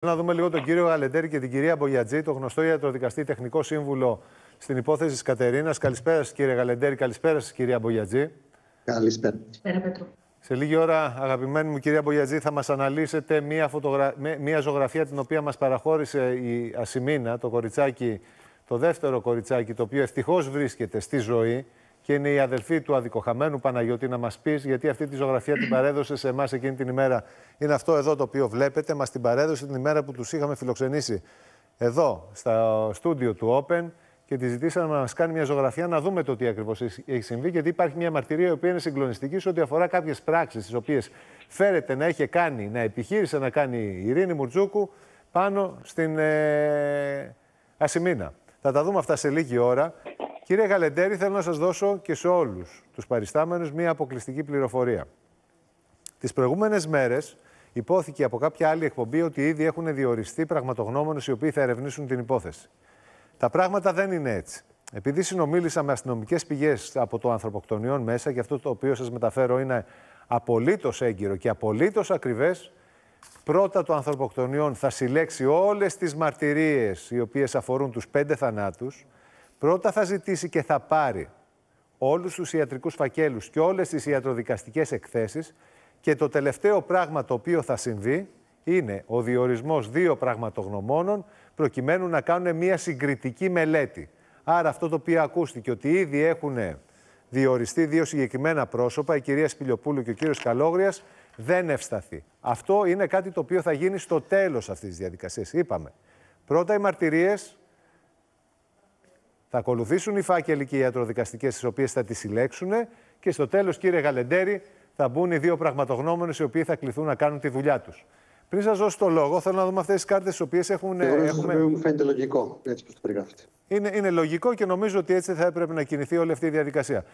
Να δούμε λίγο τον κύριο Γαλεντέρη και την κυρία Μπογιατζή, το γνωστό ιατροδικαστή τεχνικό σύμβουλο στην υπόθεση της Κατερίνας. Καλησπέρα σας, κύριε Γαλεντέρη. Καλησπέρα σας, κυρία Μπογιατζή. Καλησπέρα. Σε λίγη ώρα, αγαπημένη μου κυρία Μπογιατζή, θα μας αναλύσετε μία, φωτογρα... μία ζωγραφία την οποία μας παραχώρησε η Ασημίνα, το κοριτσάκι, το δεύτερο κοριτσάκι, το οποίο ευτυχώς βρίσκεται στη ζωή και είναι η αδελφή του αδικοχαμένου Παναγιώτη να μας πεις γιατί αυτή τη ζωγραφία την παρέδωσε σε εμάς εκείνη την ημέρα. Είναι αυτό εδώ το οποίο βλέπετε, μας την παρέδωσε την ημέρα που τους είχαμε φιλοξενήσει εδώ στο στούντιο του Open και τη ζητήσαμε να μας κάνει μια ζωγραφία να δούμε το τι ακριβώς έχει συμβεί. Γιατί υπάρχει μια μαρτυρία η οποία είναι συγκλονιστική ό,τι αφορά κάποιες πράξεις τις οποίες φέρεται να είχε κάνει, να επιχείρησε να κάνει η Ειρήνη Μουρτζούκου πάνω στην ε, Ασημίνα. Θα τα δούμε αυτά σε λίγη ώρα. Κύριε Γαλεντέρη, θέλω να σας δώσω και σε όλους τους παριστάμενους μία αποκλειστική πληροφορία. Τις προηγούμενες μέρες υπόθηκε από κάποια άλλη εκπομπή ότι ήδη έχουν διοριστεί πραγματογνώμονες οι οποίοι θα ερευνήσουν την υπόθεση. Τα πράγματα δεν είναι έτσι. Επειδή συνομίλησα με αστυνομικές πηγές από το ανθρωποκτονιών μέσα και αυτό το οποίο σας μεταφέρω είναι απολύτως έγκυρο και απολύτως ακριβές, πρώτα το ανθρωποκτονιών θα συλλέξει όλες τις μαρτυρίες οι οποίες αφορούν τους πέντε θανάτους, Πρώτα θα ζητήσει και θα πάρει όλους τους ιατρικούς φακέλους και όλες τις ιατροδικαστικές εκθέσεις και το τελευταίο πράγμα το οποίο θα συμβεί είναι ο διορισμός δύο πραγματογνωμόνων προκειμένου να κάνουν μια συγκριτική μελέτη. Άρα αυτό το οποίο ακούστηκε ότι ήδη έχουν διοριστεί δύο συγκεκριμένα πρόσωπα, η κυρία Σπηλιοπούλου και ο κύριος Καλόγριας, δεν ευσταθεί. Αυτό είναι κάτι το οποίο θα γίνει στο τέλος αυτής της διαδικασίας. Είπαμε, πρώτα οι μαρτυρίες θα ακολουθήσουν οι φάκελοι και οι ιατροδικαστικές, τι οποίες θα τις συλλέξουν και στο τέλος, κύριε Γαλεντέρη, θα μπουν οι δύο πραγματογνώμονες οι οποίοι θα κληθούν να κάνουν τη δουλειά τους. Πριν σας δώσω το λόγο, θέλω να δούμε αυτές τις κάρτες τις οποίες έχουν. Έχουμε... Μου φαίνεται λογικό, έτσι που το περιγράφετε. Είναι, είναι λογικό και νομίζω ότι έτσι θα έπρεπε να κινηθεί όλη αυτή η διαδικασία.